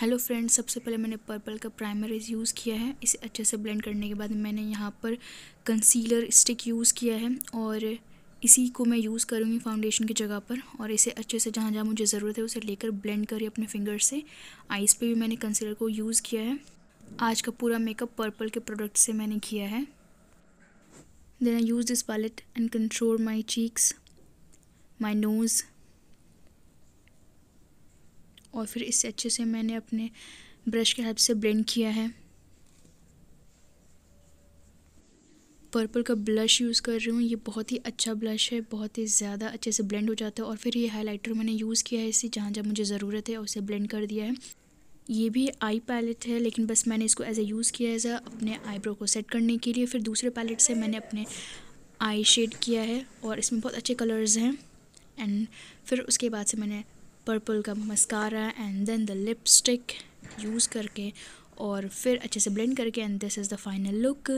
hello friends सबसे पहले मैंने पर्पल का प्राइमर यूज़ किया है इसे अच्छे से ब्लेंड करने के बाद मैंने यहाँ पर कंसीलर स्टिक यूज़ किया है और इसी को मैं यूज़ करूँगी फाउंडेशन की जगह पर और इसे अच्छे से जहाँ जहाँ मुझे ज़रूरत है उसे लेकर ब्लेंड करिए अपने फिंगर से आइस पे भी मैंने कंसीलर को यूज़ किया है आज का पूरा मेकअप पर्पल के प्रोडक्ट से मैंने किया है then I use this palette and control my cheeks my nose और फिर इसे अच्छे से मैंने अपने ब्रश के हेल्प से ब्लेंड किया है पर्पल का ब्लश यूज़ कर रही हूँ ये बहुत ही अच्छा ब्लश है बहुत ही ज़्यादा अच्छे से ब्लेंड हो जाता है और फिर ये हाइलाइटर मैंने यूज़ किया है इसे जहाँ जहाँ मुझे ज़रूरत है उसे ब्लेंड कर दिया है ये भी आई पैलेट है लेकिन बस मैंने इसको एज ए यूज़ किया एज अपने आईब्रो को सेट करने के लिए फिर दूसरे पैलेट से मैंने अपने आई शेड किया है और इसमें बहुत अच्छे कलर्स हैं एंड फिर उसके बाद से मैंने पर्पल का mascara and then the lipstick use करके और फिर अच्छे से ब्लेंड करके and this is the final look